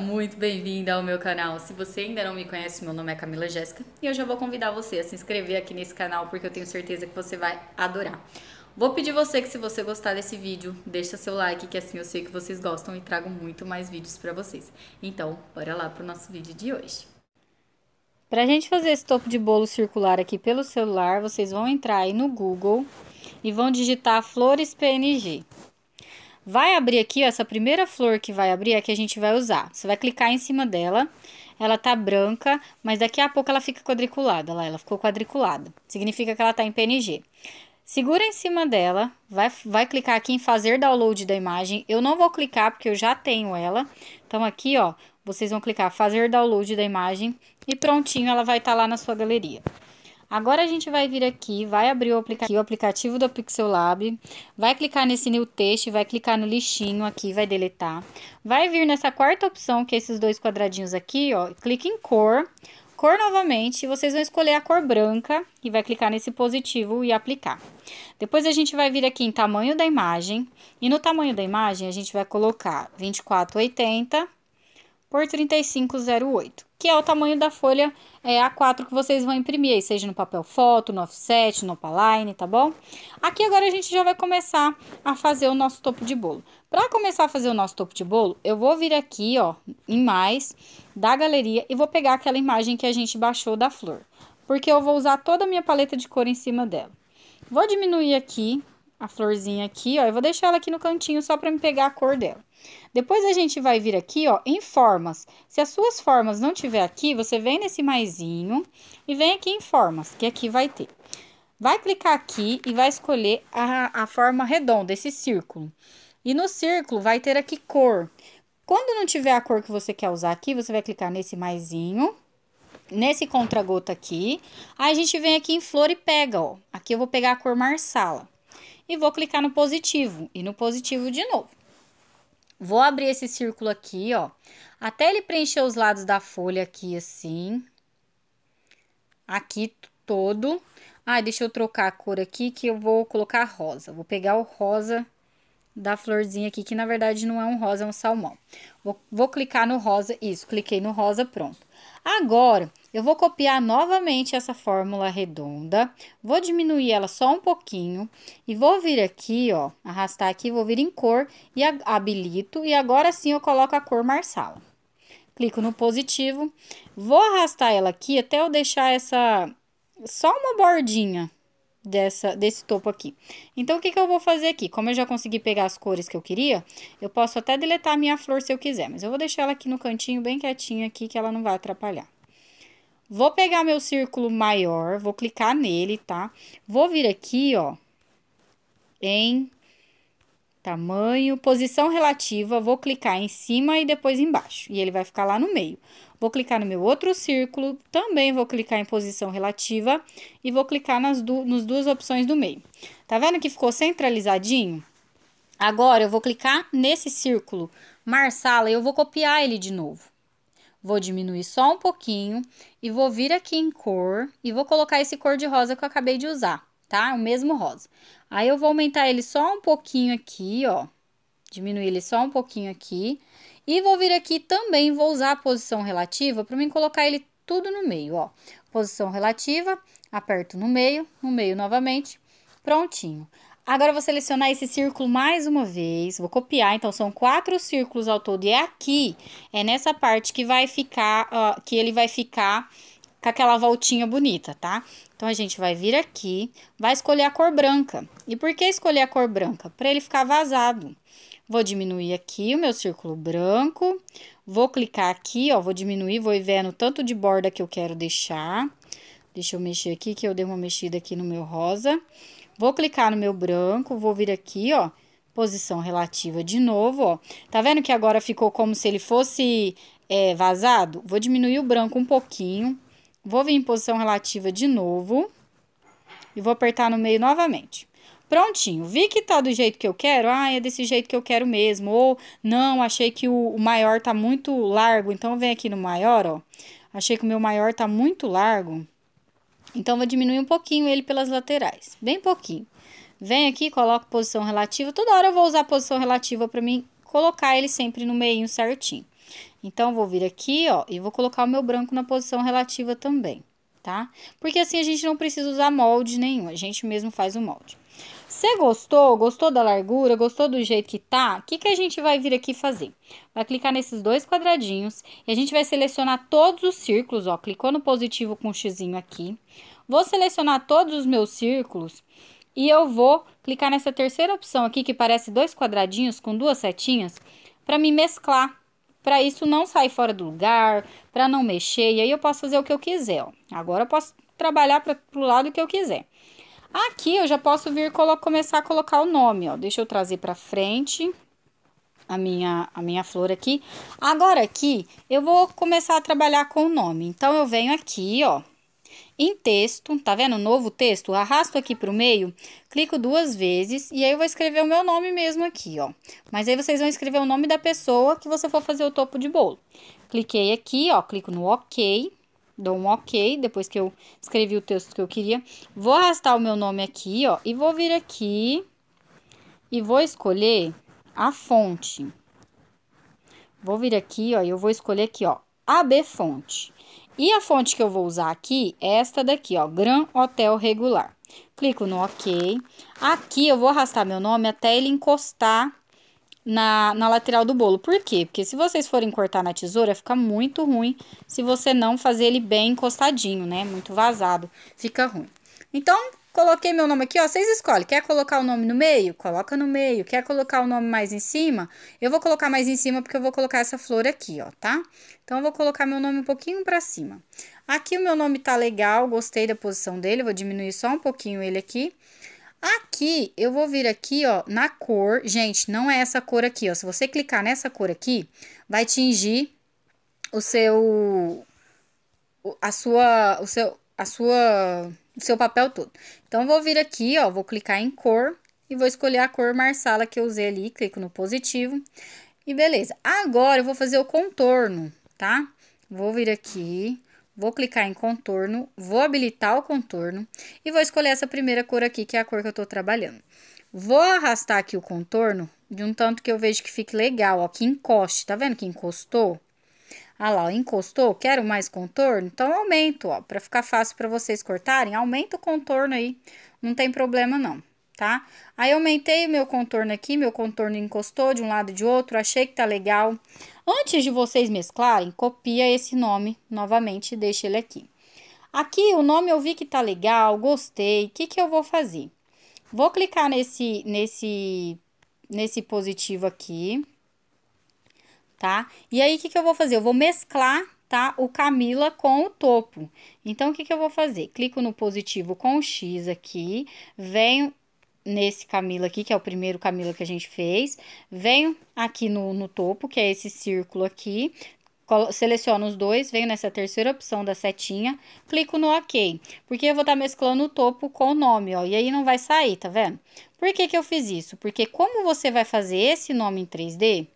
Muito bem-vinda ao meu canal. Se você ainda não me conhece, meu nome é Camila Jéssica e eu já vou convidar você a se inscrever aqui nesse canal porque eu tenho certeza que você vai adorar. Vou pedir você que se você gostar desse vídeo, deixa seu like que assim eu sei que vocês gostam e trago muito mais vídeos para vocês. Então, bora lá pro nosso vídeo de hoje. Para a gente fazer esse topo de bolo circular aqui pelo celular, vocês vão entrar aí no Google e vão digitar flores PNG. Vai abrir aqui, ó, essa primeira flor que vai abrir é que a gente vai usar. Você vai clicar em cima dela, ela tá branca, mas daqui a pouco ela fica quadriculada, lá ela ficou quadriculada. Significa que ela tá em PNG. Segura em cima dela, vai, vai clicar aqui em fazer download da imagem. Eu não vou clicar porque eu já tenho ela. Então aqui, ó, vocês vão clicar fazer download da imagem e prontinho ela vai estar tá lá na sua galeria. Agora a gente vai vir aqui, vai abrir o aplicativo, o aplicativo do Pixel Lab, vai clicar nesse New Text, vai clicar no lixinho aqui, vai deletar. Vai vir nessa quarta opção, que é esses dois quadradinhos aqui, ó, clica em cor, cor novamente, vocês vão escolher a cor branca e vai clicar nesse positivo e aplicar. Depois a gente vai vir aqui em tamanho da imagem e no tamanho da imagem a gente vai colocar 2480 por 3508, que é o tamanho da folha é, A4 que vocês vão imprimir, aí, seja no papel foto, no offset, no opaline, tá bom? Aqui agora a gente já vai começar a fazer o nosso topo de bolo. Para começar a fazer o nosso topo de bolo, eu vou vir aqui, ó, em mais da galeria e vou pegar aquela imagem que a gente baixou da flor, porque eu vou usar toda a minha paleta de cor em cima dela. Vou diminuir aqui a florzinha aqui, ó. Eu vou deixar ela aqui no cantinho só para me pegar a cor dela. Depois a gente vai vir aqui, ó, em formas. Se as suas formas não tiver aqui, você vem nesse maisinho e vem aqui em formas, que aqui vai ter. Vai clicar aqui e vai escolher a, a forma redonda, esse círculo. E no círculo vai ter aqui cor. Quando não tiver a cor que você quer usar aqui, você vai clicar nesse maisinho, nesse contragota aqui. Aí a gente vem aqui em flor e pega, ó. Aqui eu vou pegar a cor marsala e vou clicar no positivo e no positivo de novo. Vou abrir esse círculo aqui, ó, até ele preencher os lados da folha aqui assim. Aqui todo. Ah, deixa eu trocar a cor aqui que eu vou colocar rosa. Vou pegar o rosa da florzinha aqui, que na verdade não é um rosa, é um salmão. Vou, vou clicar no rosa, isso, cliquei no rosa, pronto. Agora, eu vou copiar novamente essa fórmula redonda, vou diminuir ela só um pouquinho e vou vir aqui, ó, arrastar aqui, vou vir em cor e habilito e agora sim eu coloco a cor marsala. Clico no positivo, vou arrastar ela aqui até eu deixar essa só uma bordinha dessa, desse topo aqui. Então, o que, que eu vou fazer aqui? Como eu já consegui pegar as cores que eu queria, eu posso até deletar a minha flor se eu quiser, mas eu vou deixar ela aqui no cantinho, bem quietinha aqui, que ela não vai atrapalhar. Vou pegar meu círculo maior, vou clicar nele, tá? Vou vir aqui, ó, em tamanho, posição relativa, vou clicar em cima e depois embaixo. E ele vai ficar lá no meio. Vou clicar no meu outro círculo, também vou clicar em posição relativa e vou clicar nas, du nas duas opções do meio. Tá vendo que ficou centralizadinho? Agora eu vou clicar nesse círculo, Marsala, e eu vou copiar ele de novo. Vou diminuir só um pouquinho e vou vir aqui em cor e vou colocar esse cor de rosa que eu acabei de usar, tá? O mesmo rosa. Aí eu vou aumentar ele só um pouquinho aqui, ó. Diminuir ele só um pouquinho aqui e vou vir aqui também, vou usar a posição relativa para mim colocar ele tudo no meio, ó. Posição relativa, aperto no meio, no meio novamente, prontinho. Agora, vou selecionar esse círculo mais uma vez, vou copiar, então, são quatro círculos ao todo, e é aqui, é nessa parte que vai ficar, ó, que ele vai ficar com aquela voltinha bonita, tá? Então, a gente vai vir aqui, vai escolher a cor branca. E por que escolher a cor branca? Para ele ficar vazado. Vou diminuir aqui o meu círculo branco. Vou clicar aqui, ó, vou diminuir, vou vendo tanto de borda que eu quero deixar. Deixa eu mexer aqui, que eu dei uma mexida aqui no meu rosa. Vou clicar no meu branco, vou vir aqui, ó, posição relativa de novo, ó. Tá vendo que agora ficou como se ele fosse é, vazado? Vou diminuir o branco um pouquinho. Vou vir em posição relativa de novo. E vou apertar no meio novamente. Prontinho, vi que tá do jeito que eu quero, ah, é desse jeito que eu quero mesmo, ou não, achei que o, maior tá muito largo, então vem aqui no maior, ó. Achei que o meu maior tá muito largo, então vou diminuir um pouquinho ele pelas laterais, bem pouquinho. Vem aqui, coloco posição relativa, toda hora eu vou usar posição relativa para mim colocar ele sempre no meio certinho. Então, vou vir aqui, ó, e vou colocar o meu branco na posição relativa também, tá? Porque assim a gente não precisa usar molde nenhum, a gente mesmo faz o molde. Você gostou? Gostou da largura? Gostou do jeito que tá? O que, que a gente vai vir aqui fazer? Vai clicar nesses dois quadradinhos e a gente vai selecionar todos os círculos, ó. Clicou no positivo com um xizinho aqui. Vou selecionar todos os meus círculos e eu vou clicar nessa terceira opção aqui que parece dois quadradinhos com duas setinhas para me mesclar para isso não sair fora do lugar, para não mexer, e aí eu posso fazer o que eu quiser. Ó. Agora eu posso trabalhar para o lado que eu quiser. Aqui eu já posso vir começar a colocar o nome, ó. Deixa eu trazer para frente a minha, a minha flor aqui. Agora aqui eu vou começar a trabalhar com o nome. Então eu venho aqui, ó, em texto, tá vendo? Novo texto, arrasto aqui pro meio, clico duas vezes e aí eu vou escrever o meu nome mesmo aqui, ó. Mas aí vocês vão escrever o nome da pessoa que você for fazer o topo de bolo. Cliquei aqui, ó, clico no OK dou um ok, depois que eu escrevi o texto que eu queria. Vou arrastar o meu nome aqui, ó, e vou vir aqui e vou escolher a fonte. Vou vir aqui, ó, e eu vou escolher aqui, ó, AB Fonte. E a fonte que eu vou usar aqui é esta daqui, ó, Gran Hotel Regular. Clico no OK. Aqui eu vou arrastar meu nome até ele encostar na, na lateral do bolo. Por quê? Porque se vocês forem cortar na tesoura, fica muito ruim se você não fazer ele bem encostadinho, né? Muito vazado, fica ruim. Então, coloquei meu nome aqui, ó, vocês escolhem. Quer colocar o nome no meio? Coloca no meio. Quer colocar o nome mais em cima? Eu vou colocar mais em cima porque eu vou colocar essa flor aqui, ó, tá? Então, eu vou colocar meu nome um pouquinho pra cima. Aqui o meu nome tá legal, gostei da posição dele, vou diminuir só um pouquinho ele aqui. Aqui, eu vou vir aqui, ó, na cor. Gente, não é essa cor aqui, ó. Se você clicar nessa cor aqui, vai tingir o seu... A sua... O seu... A sua... O seu papel todo. Então, vou vir aqui, ó, vou clicar em cor e vou escolher a cor marsala que eu usei ali, clico no positivo e beleza. Agora, eu vou fazer o contorno, tá? Vou vir aqui, Vou clicar em contorno, vou habilitar o contorno e vou escolher essa primeira cor aqui, que é a cor que eu estou trabalhando. Vou arrastar aqui o contorno de um tanto que eu vejo que fique legal, ó, que encoste. Tá vendo que encostou? Ah lá, ó, encostou, quero mais contorno, então aumento, ó, para ficar fácil para vocês cortarem, aumenta o contorno aí, não tem problema não tá? Aí aumentei o meu contorno aqui, meu contorno encostou de um lado e de outro, achei que tá legal. Antes de vocês mesclarem, copia esse nome novamente e deixa ele aqui. Aqui o nome eu vi que tá legal, gostei, o que que eu vou fazer? Vou clicar nesse, nesse, nesse positivo aqui, tá? E aí o que que eu vou fazer? Eu vou mesclar tá? O Camila com o topo. Então, o que, que eu vou fazer? Clico no positivo com X aqui, venho nesse Camila aqui, que é o primeiro Camila que a gente fez. Venho aqui no, no topo, que é esse círculo aqui. Seleciono os dois, venho nessa terceira opção da setinha, clico no OK, porque eu vou estar tá mesclando o topo com o nome, ó, e aí não vai sair, tá vendo? Por que que eu fiz isso? Porque como você vai fazer esse nome em 3D,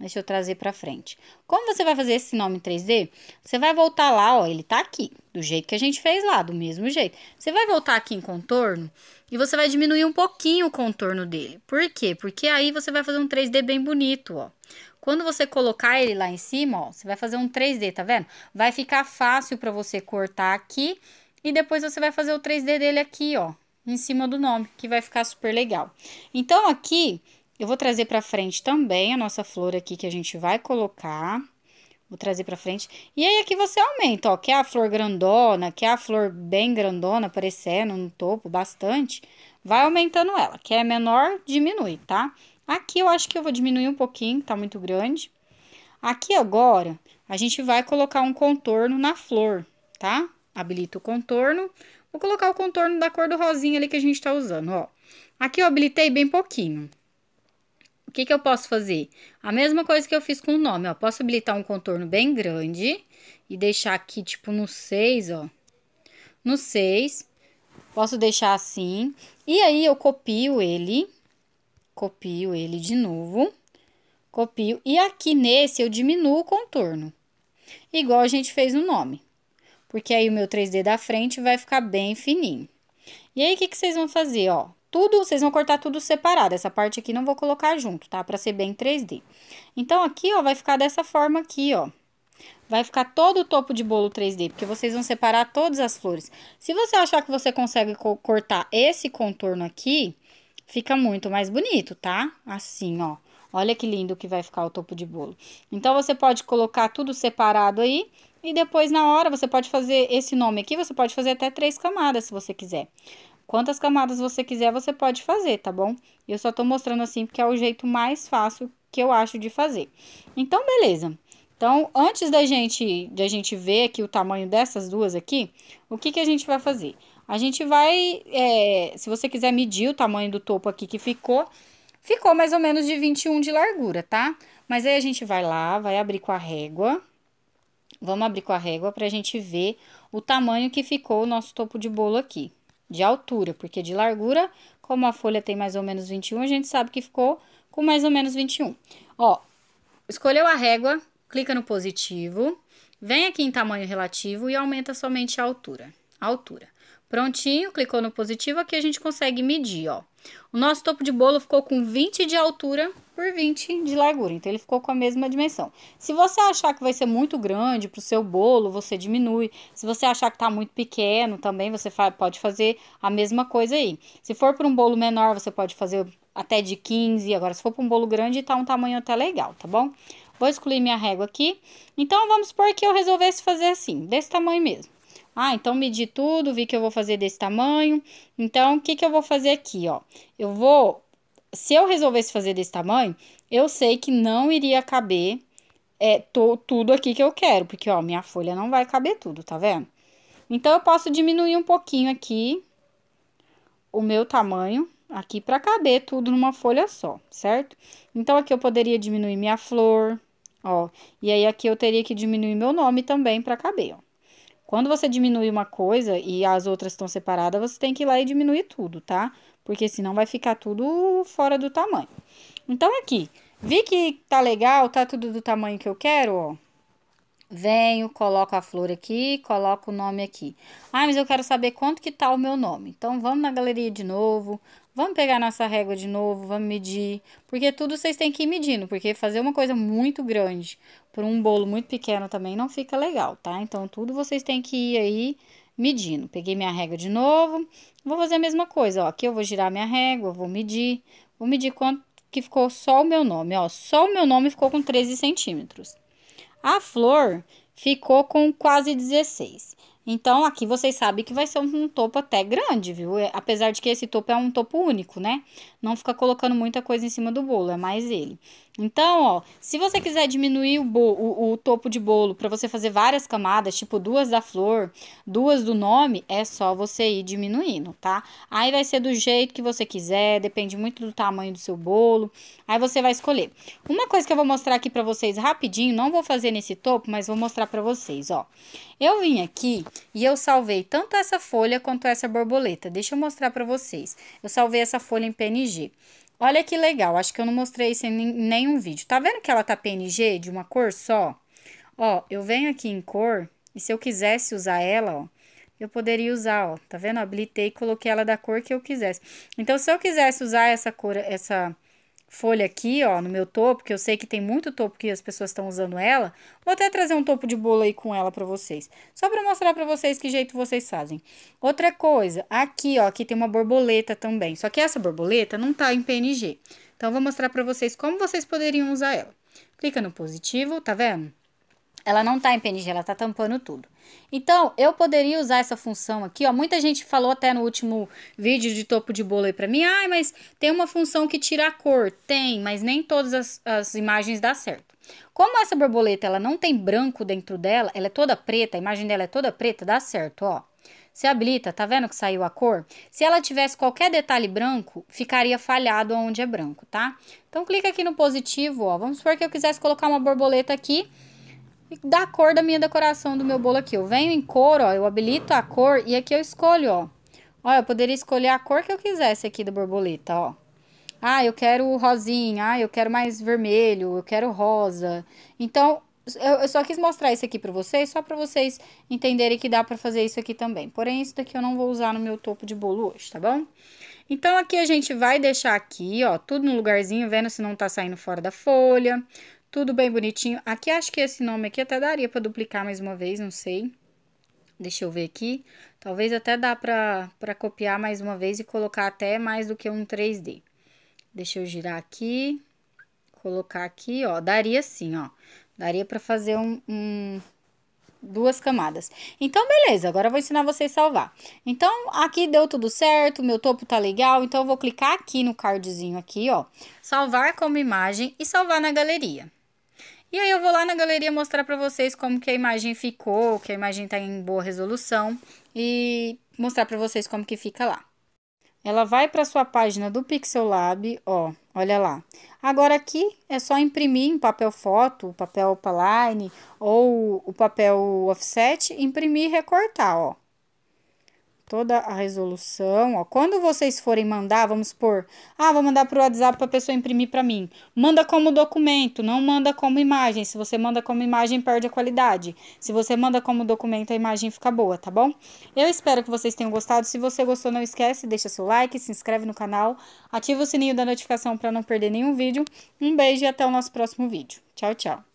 Deixa eu trazer para frente. Como você vai fazer esse nome 3D? Você vai voltar lá, ó, ele tá aqui, do jeito que a gente fez lá, do mesmo jeito. Você vai voltar aqui em contorno e você vai diminuir um pouquinho o contorno dele. Por quê? Porque aí você vai fazer um 3D bem bonito, ó. Quando você colocar ele lá em cima, ó, você vai fazer um 3D, tá vendo? Vai ficar fácil para você cortar aqui e depois você vai fazer o 3D dele aqui, ó, em cima do nome, que vai ficar super legal. Então, aqui eu vou trazer para frente também a nossa flor aqui que a gente vai colocar. Vou trazer para frente. E aí aqui você aumenta, ó, quer a flor grandona, quer a flor bem grandona aparecendo no topo bastante, vai aumentando ela. Quer é menor, diminui, tá? Aqui eu acho que eu vou diminuir um pouquinho, tá muito grande. Aqui agora, a gente vai colocar um contorno na flor, tá? Habilita o contorno. Vou colocar o contorno da cor do rosinha ali que a gente tá usando, ó. Aqui eu habilitei bem pouquinho. O que, que eu posso fazer? A mesma coisa que eu fiz com o nome, ó. Posso habilitar um contorno bem grande e deixar aqui, tipo, no 6, ó. No 6. Posso deixar assim. E aí, eu copio ele. Copio ele de novo. Copio. E aqui nesse, eu diminuo o contorno. Igual a gente fez no nome. Porque aí, o meu 3D da frente vai ficar bem fininho. E aí, o que, que vocês vão fazer, ó? tudo, vocês vão cortar tudo separado. Essa parte aqui não vou colocar junto, tá? Pra ser bem 3D. Então, aqui, ó, vai ficar dessa forma aqui, ó. Vai ficar todo o topo de bolo 3D, porque vocês vão separar todas as flores. Se você achar que você consegue co cortar esse contorno aqui, fica muito mais bonito, tá? Assim, ó. Olha que lindo que vai ficar o topo de bolo. Então, você pode colocar tudo separado aí, e depois, na hora, você pode fazer esse nome aqui, você pode fazer até três camadas, se você quiser. Quantas camadas você quiser, você pode fazer, tá bom? Eu só tô mostrando assim porque é o jeito mais fácil que eu acho de fazer. Então, beleza. Então, antes da gente, da gente ver aqui o tamanho dessas duas aqui, o que, que a gente vai fazer? A gente vai, é, se você quiser medir o tamanho do topo aqui que ficou, ficou mais ou menos de 21 de largura, tá? Mas aí a gente vai lá, vai abrir com a régua, Vamos abrir com a régua para a gente ver o tamanho que ficou o nosso topo de bolo aqui de altura, porque de largura, como a folha tem mais ou menos 21, a gente sabe que ficou com mais ou menos 21. Ó, escolheu a régua, clica no positivo, vem aqui em tamanho relativo e aumenta somente a altura. A altura. Prontinho, clicou no positivo, aqui a gente consegue medir, ó. O nosso topo de bolo ficou com 20 de altura por 20 de largura. Então, ele ficou com a mesma dimensão. Se você achar que vai ser muito grande para o seu bolo, você diminui. Se você achar que está muito pequeno também, você pode fazer a mesma coisa aí. Se for para um bolo menor, você pode fazer até de 15. Agora, se for para um bolo grande, está um tamanho até legal, tá bom? Vou excluir minha régua aqui. Então, vamos supor que eu resolvesse fazer assim, desse tamanho mesmo. Ah, então medi tudo, vi que eu vou fazer desse tamanho. Então, o que, que eu vou fazer aqui, ó? Eu vou se eu resolvesse fazer desse tamanho, eu sei que não iria caber é, tô, tudo aqui que eu quero, porque, ó, minha folha não vai caber tudo, tá vendo? Então, eu posso diminuir um pouquinho aqui o meu tamanho aqui para caber tudo numa folha só, certo? Então, aqui eu poderia diminuir minha flor, ó, e aí aqui eu teria que diminuir meu nome também para caber, ó. Quando você diminui uma coisa e as outras estão separadas, você tem que ir lá e diminuir tudo, tá? porque senão vai ficar tudo fora do tamanho. Então, aqui, vi que tá legal, tá tudo do tamanho que eu quero, ó. Venho, coloco a flor aqui, coloco o nome aqui. Ah, mas eu quero saber quanto que tá o meu nome. Então, vamos na galeria de novo, vamos pegar nossa régua de novo, vamos medir. Porque tudo vocês têm que ir medindo, porque fazer uma coisa muito grande por um bolo muito pequeno também não fica legal, tá? Então, tudo vocês têm que ir aí medindo. Peguei minha régua de novo, vou fazer a mesma coisa, ó. Aqui eu vou girar minha régua, vou medir, vou medir quanto que ficou só o meu nome, ó. Só o meu nome ficou com 13 centímetros. A flor ficou com quase 16. Então, aqui vocês sabem que vai ser um topo até grande, viu? É, apesar de que esse topo é um topo único, né? Não fica colocando muita coisa em cima do bolo, é mais ele. Então, ó, se você quiser diminuir o, o, o topo de bolo para você fazer várias camadas, tipo duas da flor, duas do nome, é só você ir diminuindo, tá? Aí vai ser do jeito que você quiser, depende muito do tamanho do seu bolo. Aí você vai escolher. Uma coisa que eu vou mostrar aqui para vocês rapidinho, não vou fazer nesse topo, mas vou mostrar para vocês, ó. Eu vim aqui e eu salvei tanto essa folha quanto essa borboleta. Deixa eu mostrar para vocês. Eu salvei essa folha em PNG. Olha que legal, acho que eu não mostrei isso em nenhum vídeo. Tá vendo que ela tá PNG de uma cor só? Ó, eu venho aqui em cor e se eu quisesse usar ela, ó, eu poderia usar, ó, tá vendo? habilitei e coloquei ela da cor que eu quisesse. Então, se eu quisesse usar essa cor, essa folha aqui, ó, no meu topo, que eu sei que tem muito topo que as pessoas estão usando ela. Vou até trazer um topo de bolo aí com ela para vocês, só para mostrar para vocês que jeito vocês fazem. Outra coisa, aqui, ó, aqui tem uma borboleta também, só que essa borboleta não tá em PNG. Então, vou mostrar para vocês como vocês poderiam usar ela. Clica no positivo, tá vendo? Ela não está em PNG, ela está tampando tudo. Então, eu poderia usar essa função aqui, ó. Muita gente falou até no último vídeo de topo de bolo aí pra mim, ai, ah, mas tem uma função que tira a cor. Tem, mas nem todas as, as imagens dá certo. Como essa borboleta, ela não tem branco dentro dela, ela é toda preta, a imagem dela é toda preta, dá certo, ó. Se habilita, tá vendo que saiu a cor? Se ela tivesse qualquer detalhe branco, ficaria falhado onde é branco, tá? Então, clica aqui no positivo, ó. Vamos supor que eu quisesse colocar uma borboleta aqui da cor da minha decoração do meu bolo aqui. Eu venho em cor, ó, eu habilito a cor e aqui eu escolho, ó. Ó, eu poderia escolher a cor que eu quisesse aqui da borboleta, ó. Ah, eu quero rosinha, ah, eu quero mais vermelho, eu quero rosa. Então, eu, eu só quis mostrar isso aqui pra vocês, só pra vocês entenderem que dá pra fazer isso aqui também. Porém, isso daqui eu não vou usar no meu topo de bolo hoje, tá bom? Então, aqui a gente vai deixar aqui, ó, tudo no lugarzinho, vendo se não tá saindo fora da folha. Tudo bem bonitinho. Aqui acho que esse nome aqui até daria para duplicar mais uma vez, não sei. Deixa eu ver aqui. Talvez até dá para copiar mais uma vez e colocar até mais do que um 3D. Deixa eu girar aqui. Colocar aqui, ó. Daria sim, ó. Daria para fazer um, um duas camadas. Então, beleza, agora eu vou ensinar vocês a salvar. Então, aqui deu tudo certo, meu topo tá legal, então eu vou clicar aqui no cardzinho aqui, ó, salvar como imagem e salvar na galeria. E aí eu vou lá na galeria mostrar para vocês como que a imagem ficou, que a imagem está em boa resolução e mostrar para vocês como que fica lá. Ela vai para sua página do Pixel Lab, ó, olha lá. Agora aqui é só imprimir em papel foto, papel opaline ou o papel offset, imprimir e recortar, ó toda a resolução. Ó. Quando vocês forem mandar, vamos por, ah, vou mandar para o WhatsApp para a pessoa imprimir para mim. Manda como documento, não manda como imagem. Se você manda como imagem, perde a qualidade. Se você manda como documento, a imagem fica boa, tá bom? Eu espero que vocês tenham gostado. Se você gostou, não esquece, deixa seu like, se inscreve no canal, ativa o sininho da notificação para não perder nenhum vídeo. Um beijo e até o nosso próximo vídeo. Tchau, tchau.